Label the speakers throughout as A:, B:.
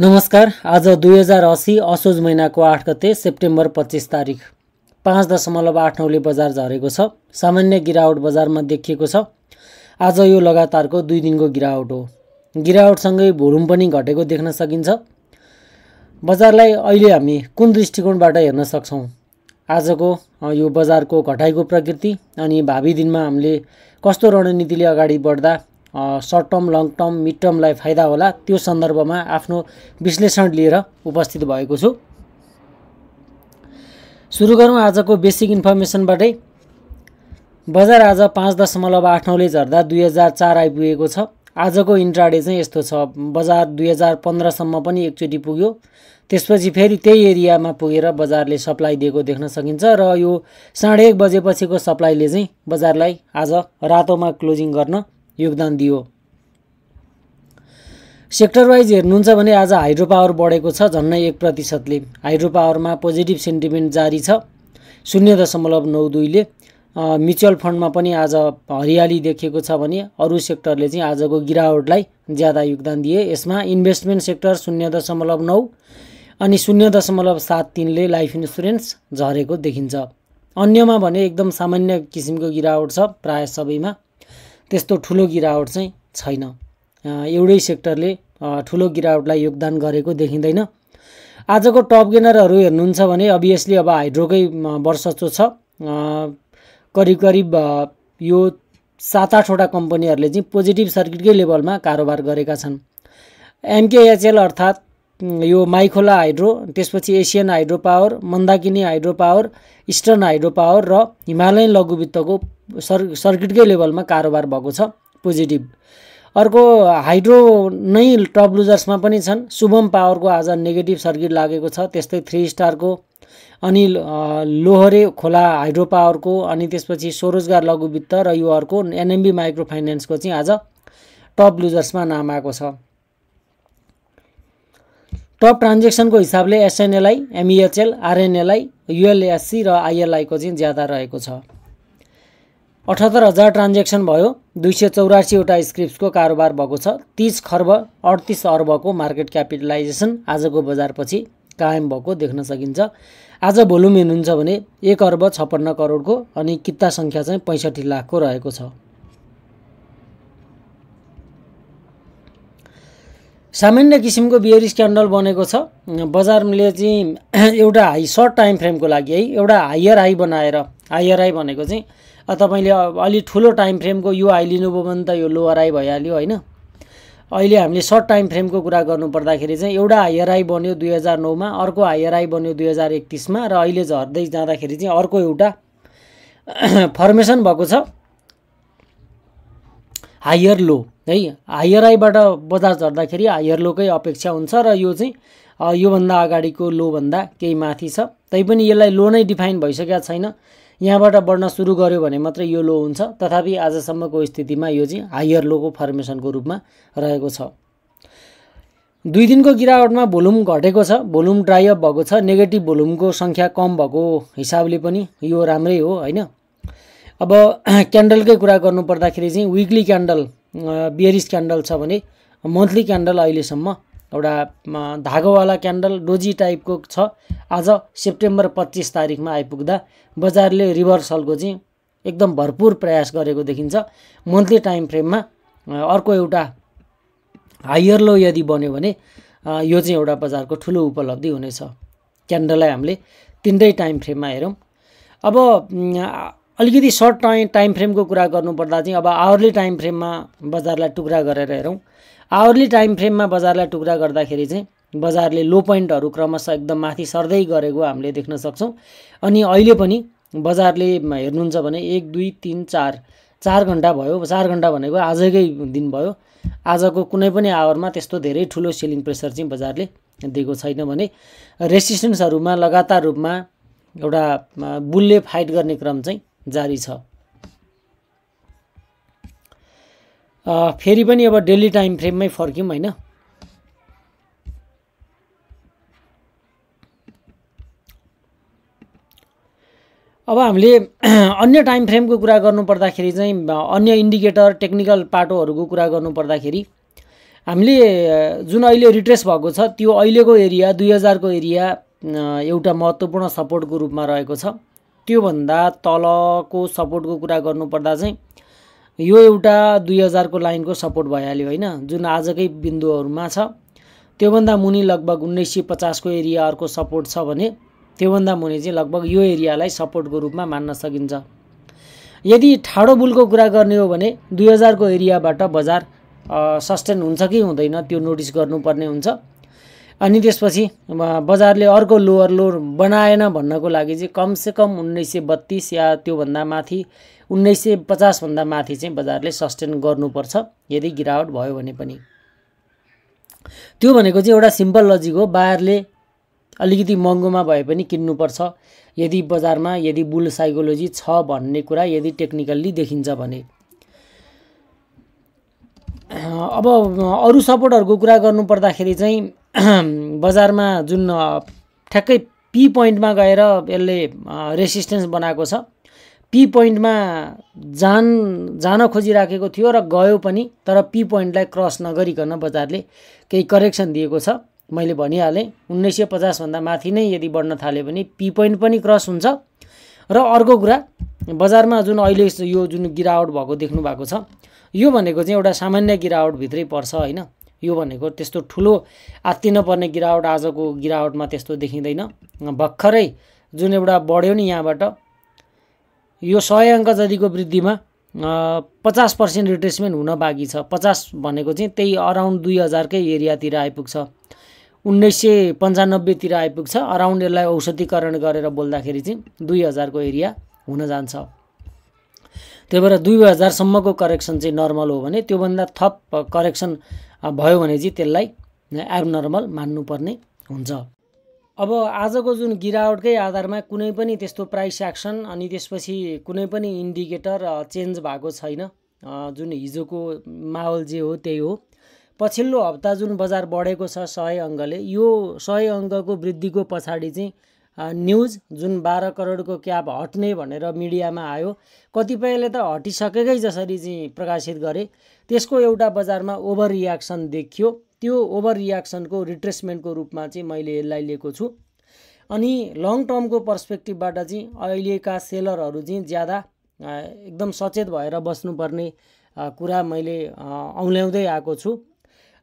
A: नमस्कार आज दुई हजार असी असोज महिनाको आठ गते सेप्टेम्बर पच्चिस तारिक पाँच दशमलव आठ नौले बजार झरेको छ सामान्य गिरावट बजारमा देखिएको छ आज यो लगातारको दुई दिनको गिरावट हो गिरावटसँगै भोलुम पनि घटेको देख्न सकिन्छ बजारलाई अहिले हामी कुन दृष्टिकोणबाट हेर्न सक्छौँ आजको यो बजारको घटाइको प्रकृति अनि भावी दिनमा हामीले कस्तो रणनीतिले अगाडि बढ्दा short term long term mid टर्मलाई फाइदा होला त्यो सन्दर्भमा आफ्नो विश्लेषण लिएर उपस्थित भएको छु सुरु गरौँ आजको बेसिक इन्फर्मेसनबाटै बजार आज पाँच दशमलव आठ नौले झर्दा दुई हजार चार आइपुगेको छ आजको इन्ट्राडे चाहिँ यस्तो छ बजार दुई हजार पन्ध्रसम्म पनि एकचोटि पुग्यो त्यसपछि फेरि त्यही एरियामा पुगेर बजारले सप्लाई दिएको देख्न सकिन्छ र यो साढे एक बजेपछिको सप्लाईले चाहिँ बजारलाई आज रातोमा क्लोजिङ गर्न योगदान दियो सेक्टर वाइज हेर्नुहुन्छ भने आज हाइड्रो पावर बढेको छ झन्नै एक प्रतिशतले हाइड्रो पावरमा पोजिटिभ सेन्टिमेन्ट जारी छ शून्य दशमलव नौ दुईले म्युचुअल फन्डमा पनि आज हरियाली देखिएको छ भने अरू सेक्टरले चाहिँ आजको गिरावटलाई ज्यादा योगदान दिए यसमा इन्भेस्टमेन्ट सेक्टर शून्य दशमलव नौ अनि शून्य दशमलव सात तिनले लाइफ इन्सुरेन्स झरेको देखिन्छ अन्यमा भने एकदम सामान्य किसिमको गिरावट छ प्रायः सबैमा त्यस्तो ठुलो गिरावट चाहिँ छैन एउटै सेक्टरले ठुलो गिरावटलाई योगदान गरेको देखिँदैन आजको टप गेनरहरू हेर्नुहुन्छ भने अभियसली अब हाइड्रोकै वर्षस्व छ करिब करिब यो सात आठवटा कम्पनीहरूले चाहिँ पोजिटिभ सर्किटकै लेभलमा कारोबार गरेका छन् एमकेएचएल अर्थात् यो माइखोला हाइड्रो त्यसपछि Asian hydro power Mandakini hydro power eastern hydro power र हिमालयन लघुवित्तको सर् सर्किटकै लेभलमा कारोबार भएको छ पोजिटिभ अर्को हाइड्रो नै टप लुजर्समा पनि छन् शुभम पावरको आज नेगेटिभ सर्किट लागेको छ त्यस्तै थ्री स्टारको अनि लोहरे खोला हाइड्रो पावरको अनि त्यसपछि स्वरोजगार लघुवित्त र यो अर्को एनएमबी माइक्रो फाइनेन्सको चाहिँ आज टप लुजर्समा नाम आएको छ टप ट्रान्जेक्सनको हिसाबले एसएनएलआई एमइएचएल आरएनएलआई युएलएससी र आइएलआईको चाहिँ ज्यादा रहेको छ अठहत्तर हजार ट्रान्जेक्सन भयो दुई सय चौरासीवटा स्क्रिप्ट्सको कारोबार भएको छ तिस खर्ब अडतिस अर्बको मार्केट क्यापिटलाइजेसन आजको बजारपछि कायम भएको देख्न सकिन्छ आज भोल्युम हेर्नुहुन्छ भने एक अर्ब छप्पन्न करोडको अनि किता सङ्ख्या चाहिँ पैँसठी लाखको रहेको छ सामान्य किसिमको बियर स्क्यान्डल बनेको छ बजारले चाहिँ एउटा हाई सर्ट टाइम फ्रेमको लागि है एउटा हायर हाई बनाएर हायर हाई भनेको चाहिँ तपाईँले अलि ठुलो टाइम फ्रेमको यो हाई लिनुभयो भने त यो लोवर हाई भइहाल्यो होइन अहिले हामीले सर्ट टाइम फ्रेमको कुरा गर्नुपर्दाखेरि चाहिँ एउटा हायर हाई बन्यो दुई हजार नौमा अर्को हायर हाई बन्यो दुई हजार एकतिसमा र अहिले झर्दै जाँदाखेरि चाहिँ अर्को एउटा फर्मेसन भएको छ हायर लो है हायर आईबाट बजार झर्दाखेरि हायर लोकै अपेक्षा हुन्छ र यो चाहिँ योभन्दा अगाडिको लोभन्दा केही माथि छ तैपनि यसलाई लो नै डिफाइन भइसकेको छैन यहाँबाट बढ्न सुरु गर्यो भने मात्रै यो लो हुन्छ तथापि आजसम्मको स्थितिमा यो चाहिँ हायर लोको फर्मेसनको रूपमा रहेको छ दुई दिनको गिरावटमा भोलुम घटेको छ भोलुम ड्राई अप भएको छ नेगेटिभ भोल्युमको सङ्ख्या कम भएको हिसाबले पनि यो राम्रै हो होइन अब क्यान्डलकै कुरा गर्नुपर्दाखेरि चाहिँ विक्ली क्यान्डल बियरिस क्यान्डल छ भने मन्थली क्यान्डल अहिलेसम्म एउटा धागोवाला क्यान्डल डोजी टाइपको छ आज सेप्टेम्बर पच्चिस तारिकमा आइपुग्दा बजारले रिभर्सलको चाहिँ एकदम भरपूर प्रयास गरेको देखिन्छ मन्थली टाइम फ्रेममा अर्को एउटा हायर लो यदि बन्यो भने यो चाहिँ एउटा बजारको ठुलो उपलब्धि हुनेछ क्यान्डललाई हामीले तिनटै टाइम फ्रेममा हेरौँ अब अलिकति सर्ट टाइम टाइम फ्रेमको कुरा गर्नुपर्दा चाहिँ अब आवरली टाइम फ्रेममा बजारलाई टुक्रा गरेर हेरौँ आवरली टाइम फ्रेममा बजारलाई टुक्रा गर्दाखेरि चाहिँ बजारले लो पोइन्टहरू क्रमशः एकदम माथि सर्दै गरेको हामीले देख्न सक्छौँ अनि अहिले पनि बजारले हेर्नुहुन्छ भने एक दुई तिन चार चार घन्टा भयो चार घन्टा भनेको आजकै दिन भयो आजको कुनै पनि आवरमा त्यस्तो धेरै ठुलो सेलिङ प्रेसर चाहिँ बजारले दिएको छैन भने रेसिस्टेन्सहरूमा लगातार रूपमा एउटा बुलले फाइट गर्ने क्रम चाहिँ जारी छ फेरि पनि अब डेली टाइम फ्रेममै फर्क्यौँ होइन अब हामीले अन्य टाइम फ्रेमको कुरा गर्नुपर्दाखेरि चाहिँ अन्य इन्डिकेटर टेक्निकल पाटोहरूको कुरा गर्नुपर्दाखेरि हामीले जुन अहिले रिट्रेस भएको छ त्यो अहिलेको एरिया दुई हजारको एरिया एउटा महत्त्वपूर्ण सपोर्टको रूपमा रहेको छ त्योभन्दा तलको सपोर्टको कुरा गर्नुपर्दा चाहिँ यो एउटा दुई हजारको लाइनको सपोर्ट भइहाल्यो होइन जुन आजकै बिन्दुहरूमा छ त्योभन्दा मुनि लगभग उन्नाइस सय पचासको एरिया अर्को सपोर्ट छ भने त्योभन्दा मुनि चाहिँ लगभग यो एरियालाई सपोर्टको रूपमा मान्न सकिन्छ यदि ठाडो बुलको कुरा गर्ने हो भने दुई हजारको एरियाबाट बजार सस्टेन हुन्छ कि हुँदैन त्यो नोटिस गर्नुपर्ने हुन्छ अनि त्यसपछि बजारले अर्को लोवर लोर बनाएन भन्नको लागि चाहिँ कमसेकम उन्नाइस सय बत्तिस या त्योभन्दा माथि उन्नाइस सय पचासभन्दा माथि चाहिँ बजारले सस्टेन गर्नुपर्छ यदि गिरावट भयो भने पनि त्यो भनेको चाहिँ एउटा सिम्पल लजिक हो बायरले अलिकति महँगोमा भए पनि किन्नुपर्छ यदि बजारमा यदि बुल साइकोलोजी छ भन्ने कुरा यदि टेक्निकल्ली देखिन्छ भने अब अरू सपोर्टहरूको कुरा गर्नुपर्दाखेरि चाहिँ बजारमा जुन ठ्याक्कै पी पोइन्टमा गएर यसले रेसिस्टेन्स बनाएको छ पी पोइन्टमा जान जान खोजिराखेको थियो र गयो पनि तर पी पोइन्टलाई क्रस नगरिकन बजारले केही करेक्सन दिएको छ मैले भनिहालेँ उन्नाइस सय पचासभन्दा माथि नै यदि बढ्न थाल्यो भने पी पोइन्ट पनि क्रस हुन्छ र अर्को कुरा बजारमा जुन अहिले यो जुन गिरावट भएको देख्नु भएको छ यो भनेको चाहिँ एउटा सामान्य गिरावटभित्रै पर्छ होइन यो भनेको त्यस्तो ठुलो आत्तिन पर्ने गिरावट आजको गिरावटमा त्यस्तो देखिँदैन भर्खरै जुन एउटा बढ्यो नि यहाँबाट यो सय अङ्क जतिको वृद्धिमा पचास पर्सेन्ट रिट्रेसमेन्ट हुन बाँकी छ पचास भनेको चाहिँ त्यही अराउन्ड दुई हजारकै एरियातिर आइपुग्छ उन्नाइस सय पन्चानब्बेतिर आइपुग्छ अराउन्ड यसलाई औषधिकरण गरेर बोल्दाखेरि चाहिँ दुई हजारको एरिया हुन जान्छ त्यही भएर दुई हजारसम्मको करेक्सन चाहिँ नर्मल हो भने त्योभन्दा थप करेक्सन भयो भने चाहिँ त्यसलाई एबनर्मल मान्नुपर्ने हुन्छ अब आजको जुन गिरावटकै आधारमा कुनै पनि त्यस्तो प्राइस एक्सन अनि त्यसपछि कुनै पनि इन्डिकेटर चेन्ज भएको छैन जुन हिजोको माहौल जे हो त्यही हो पछिल्लो हप्ता जुन बजार बढेको छ सय अङ्गले यो सय अङ्कको वृद्धिको पछाडि चाहिँ न्युज जुन बाह्र करोडको क्याब हट्ने भनेर मिडियामा आयो कतिपयले त हटिसकेकै जसरी चाहिँ प्रकाशित गरे त्यसको एउटा बजारमा ओभर रियाक्सन देखियो त्यो ओभर रियाक्सनको रिट्रेसमेन्टको रूपमा चाहिँ मैले यसलाई लिएको छु अनि लङ टर्मको पर्सपेक्टिभबाट चाहिँ अहिलेका सेलरहरू चाहिँ ज्यादा एकदम सचेत भएर बस्नुपर्ने कुरा मैले औल्याउँदै आएको छु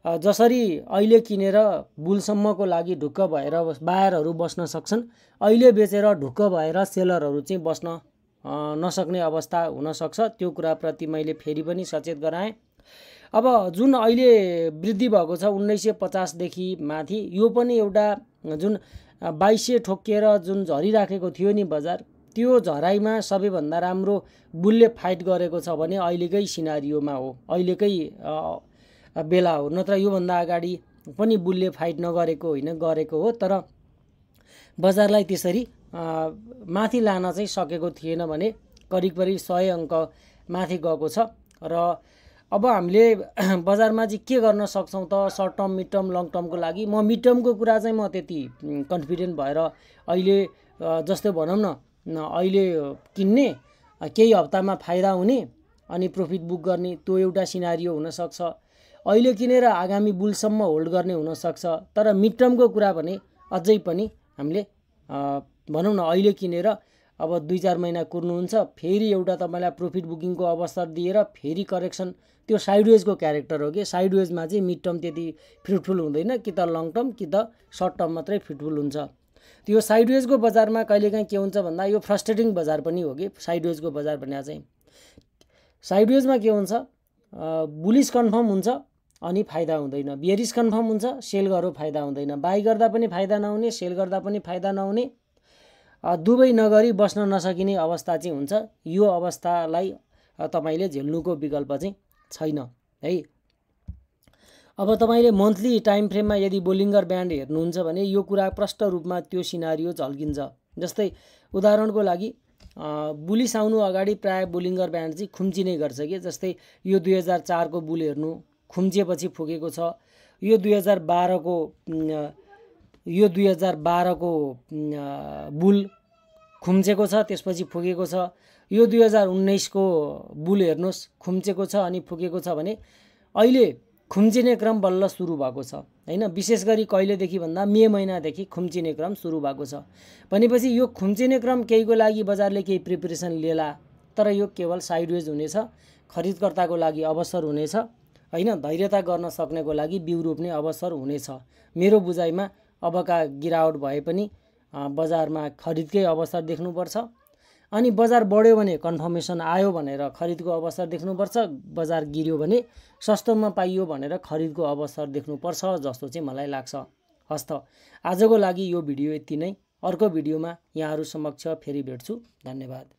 A: जसरी अहिले किनेर बुलसम्मको लागि ढुक्क भएर बायरहरू बस्न सक्छन् अहिले बेचेर ढुक्क भएर सेलरहरू चाहिँ बस्न नसक्ने अवस्था हुनसक्छ त्यो कुराप्रति मैले फेरि पनि सचेत गराएँ अब जुन अहिले वृद्धि भएको छ उन्नाइस सय पचासदेखि माथि यो पनि एउटा जुन बाइसे ठोकिएर जुन झरिराखेको थियो नि बजार त्यो झराइमा सबैभन्दा राम्रो बुलले फाइट गरेको छ भने अहिलेकै सिनारियोमा हो अहिलेकै बेला हो नत्र योभन्दा अगाडि पनि बुलले फाइट नगरेको होइन गरेको हो तर बजारलाई त्यसरी माथि लान चाहिँ सकेको थिएन भने करिब करिब सय अङ्क माथि गएको छ र अब हामीले बजारमा चाहिँ के गर्न सक्छौँ त short term mid term long टर्मको लागि म मिड टर्मको कुरा चाहिँ म त्यति कन्फिडेन्ट भएर अहिले जस्तो भनौँ न अहिले किन्ने केही हप्तामा फाइदा हुने अनि प्रफिट बुक गर्ने त्यो एउटा सिनारियो हुनसक्छ अहिले किनेर आगामी बुलसम्म होल्ड गर्ने हुनसक्छ तर मिड टर्मको कुरा भने अझै पनि हामीले भनौँ न अहिले किनेर अब दुई चार महिना कुर्नुहुन्छ फेरि एउटा तपाईँलाई प्रफिट बुकिङको अवसर दिएर फेरि करेक्सन त्यो साइडवेजको क्यारेक्टर हो कि साइडवेजमा चाहिँ मिड टर्म त्यति फ्रुटफुल हुँदैन कि त लङ टर्म कि त सर्ट टर्म मात्रै फ्रुटफुल हुन्छ त्यो साइडवेजको बजारमा कहिलेकाहीँ के हुन्छ भन्दा यो फ्रस्ट्रेटिङ बजार पनि हो कि साइडवेजको बजार भनेर चाहिँ साइडवेजमा के हुन्छ बुलिस कन्फर्म हुन्छ अनि फाइदा हुँदैन बियरिस कन्फर्म हुन्छ सेल गरौँ फाइदा हुँदैन बाई गर्दा पनि फाइदा नहुने सेल गर्दा पनि फाइदा नहुने दुवै नगरी बस्न नसकिने अवस्था चाहिँ हुन्छ यो अवस्थालाई तपाईँले झेल्नुको विकल्प चाहिँ छैन है अब तपाईँले मन्थली टाइम फ्रेममा यदि बोलिङ्गर ब्यान्ड हेर्नुहुन्छ भने यो कुरा प्रष्ट रूपमा त्यो सिनारियो झल्किन्छ जस्तै उदाहरणको लागि बुलिस आउनु अगाडि प्रायः बोलिङ्गर ब्यान्ड चाहिँ खुम्चिने गर्छ कि जस्तै यो दुई हजार चारको बुल हेर्नु खुम्चिएपछि फुकेको छ यो दुई हजार बाह्रको यो दुई हजार बाह्रको बुल खुम्चेको छ त्यसपछि फुकेको छ यो दुई हजार उन्नाइसको बुल हेर्नुहोस् खुम्चेको छ अनि फुकेको छ भने अहिले खुम्चिने क्रम बल्ल सुरु भएको छ होइन विशेष गरी कहिलेदेखि भन्दा मे महिनादेखि खुम्चिने क्रम सुरु भएको छ भनेपछि यो खुम्चिने क्रम केहीको लागि बजारले केही प्रिपेरेसन लिएला तर यो केवल साइडवेज हुनेछ खरिदकर्ताको लागि अवसर हुनेछ होइन धैर्यता गर्न सक्नेको लागि बिउ रोप्ने अवसर हुनेछ मेरो बुझाइमा अबका गिरावट भए पनि बजारमा खरिदकै अवसर देख्नुपर्छ अनि बजार बढ्यो भने कन्फर्मेसन आयो भनेर खरिदको अवसर देख्नुपर्छ बजार गिर्यो भने सस्तोमा पाइयो भनेर खरिदको अवसर देख्नुपर्छ जस्तो चाहिँ मलाई लाग्छ हस्त आजको लागि यो भिडियो यति नै अर्को भिडियोमा यहाँहरू समक्ष फेरि भेट्छु धन्यवाद